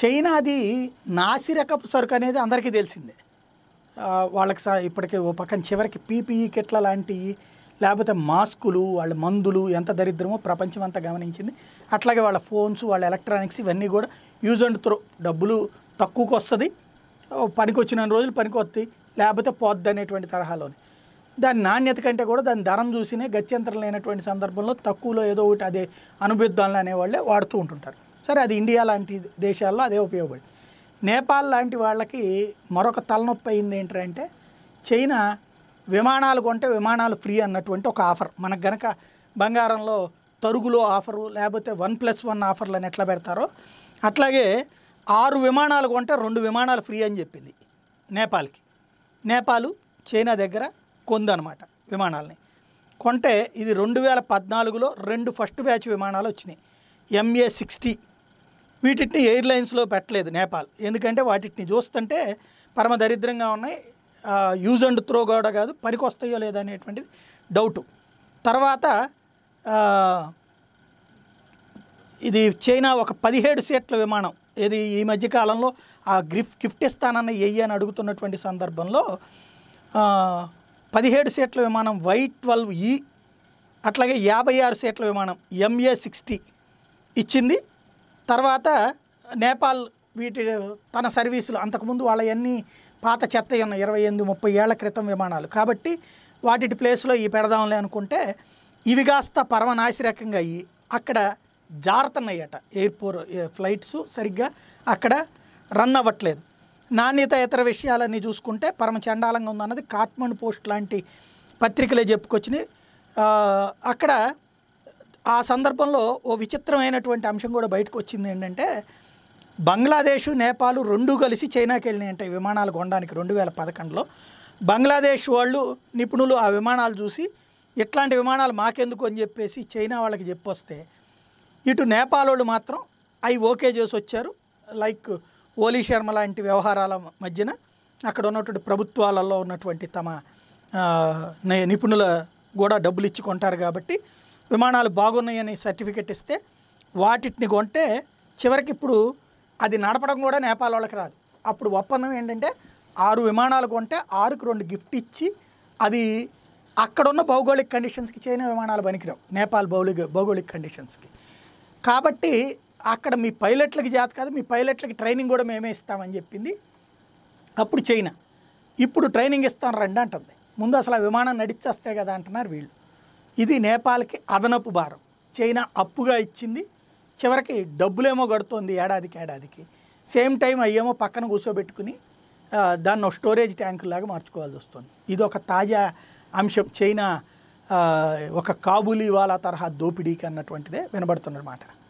చైనాది నాసిరకపు సరుకు అనేది అందరికీ తెలిసిందే వాళ్ళకి సా ఇప్పటికే ఓ పక్కన చివరికి పీపీఈ కిట్ల లాంటివి లేకపోతే మాస్కులు వాళ్ళ మందులు ఎంత దరిద్రమో ప్రపంచం అంతా గమనించింది అట్లాగే వాళ్ళ ఫోన్స్ వాళ్ళ ఎలక్ట్రానిక్స్ ఇవన్నీ కూడా యూజ్ అండ్ త్రో డబ్బులు తక్కువకు వస్తుంది వచ్చిన రోజులు పనికి వస్తాయి లేకపోతే పోద్ది అనేటువంటి తరహాలోని దాని నాణ్యత కంటే కూడా దాని ధరం చూసినే గత్యంతరం లేనటువంటి సందర్భంలో తక్కువలో ఏదో ఒకటి అదే అనుభవిద్దాంలు అనేవాళ్ళే వాడుతూ ఉంటుంటారు సరే అది ఇండియా లాంటి దేశాల్లో అదే ఉపయోగపడింది నేపాల్ లాంటి వాళ్ళకి మరొక తలనొప్పి అయింది ఏంటంటే చైనా విమానాలు కొంటే విమానాలు ఫ్రీ అన్నటువంటి ఒక ఆఫర్ మనకు గనక బంగారంలో తరుగులో ఆఫరు లేకపోతే వన్ ప్లస్ వన్ ఆఫర్లు అని ఎట్లా పెడతారో అట్లాగే ఆరు విమానాలు కొంటే రెండు విమానాలు ఫ్రీ అని చెప్పింది నేపాల్కి నేపాలు చైనా దగ్గర కొందనమాట విమానాలని కొంటే ఇది రెండు వేల పద్నాలుగులో రెండు ఫస్ట్ బ్యాచ్ విమానాలు వచ్చినాయి ఎంఏ సిక్స్టీ వీటిని ఎయిర్లైన్స్లో పెట్టలేదు నేపాల్ ఎందుకంటే వాటిని చూస్తుంటే పరమ దరిద్రంగా ఉన్నాయి యూజ్ అండ్ త్రో కూడా కాదు పనికి వస్తాయో అనేటువంటిది డౌటు తర్వాత ఇది చైనా ఒక పదిహేడు సీట్ల విమానం ఏది ఈ మధ్య కాలంలో ఆ గిఫ్ట్ గిఫ్ట్ ఇస్తానన్న ఎయ్యి అని అడుగుతున్నటువంటి సందర్భంలో పదిహేడు సీట్ల విమానం వై ట్వెల్వ్ ఈ అట్లాగే యాభై ఆరు సీట్ల విమానం ఎంఏ సిక్స్టీ ఇచ్చింది తర్వాత నేపాల్ వీటి తన సర్వీసులు అంతకుముందు వాళ్ళ అన్ని పాత చెత్త ఉన్న ఇరవై ఎనిమిది ముప్పై ఏళ్ల క్రితం విమానాలు కాబట్టి వాటి ప్లేస్లో ఈ పెడదాంలే అనుకుంటే ఇవి కాస్త పరమనాశరకంగా అయ్యి అక్కడ జారుతున్నాయట ఎయిర్పోర్ట్ ఫ్లైట్స్ సరిగ్గా అక్కడ రన్ అవ్వట్లేదు నాణ్యత ఇతర విషయాలన్నీ చూసుకుంటే పరమ చండాలంగా ఉందన్నది కాట్మండ్ పోస్ట్ లాంటి పత్రికలే చెప్పుకొచ్చినాయి అక్కడ ఆ సందర్భంలో ఓ విచిత్రమైనటువంటి అంశం కూడా బయటకు వచ్చింది ఏంటంటే బంగ్లాదేశ్ నేపాల్ రెండు కలిసి చైనాకి వెళ్ళినాయంట విమానాలు కొనడానికి రెండు వేల పదకొండులో బంగ్లాదేశ్ వాళ్ళు నిపుణులు ఆ విమానాలు చూసి ఇట్లాంటి విమానాలు మాకెందుకు అని చెప్పేసి చైనా వాళ్ళకి చెప్పొస్తే ఇటు నేపాల్ వాళ్ళు మాత్రం అవి ఓకే చేసి వచ్చారు లైక్ ఓలీ శర్మ లాంటి వ్యవహారాల మధ్యన అక్కడ ఉన్నటువంటి ప్రభుత్వాలలో ఉన్నటువంటి తమ నిపుణుల కూడా డబ్బులు ఇచ్చి కొంటారు కాబట్టి విమానాలు బాగున్నాయని సర్టిఫికెట్ ఇస్తే వాటిని కొంటే చివరికి ఇప్పుడు అది నడపడం కూడా నేపాల్ వాళ్ళకి రాదు అప్పుడు ఒప్పందం ఏంటంటే ఆరు విమానాలు కొంటే ఆరుకు రెండు గిఫ్ట్ ఇచ్చి అది అక్కడున్న భౌగోళిక కండిషన్స్కి చైనా విమానాలు పనికిరావు నేపాల్ భౌలిక భౌగోళిక కండిషన్స్కి కాబట్టి అక్కడ మీ పైలట్లకి జాత కాదు మీ పైలట్లకి ట్రైనింగ్ కూడా మేమే ఇస్తామని చెప్పింది అప్పుడు చైనా ఇప్పుడు ట్రైనింగ్ ఇస్తాం రండి అంటుంది ముందు అసలు ఆ విమానం నడిచేస్తే కదా అంటున్నారు వీళ్ళు ఇది నేపాల్కి అదనపు భారం చైనా అప్పుగా ఇచ్చింది చివరికి డబ్బులేమో గడుతోంది ఏడాదికి ఏడాదికి సేమ్ టైం అయ్యేమో పక్కన కూర్చోబెట్టుకుని దాన్ని స్టోరేజ్ ట్యాంకులాగా మార్చుకోవాల్సి వస్తుంది ఇది ఒక తాజా అంశం చైనా ఒక కాబూలీ వాళ్ళ తరహా దోపిడీకి అన్నటువంటిదే వినబడుతున్నమాట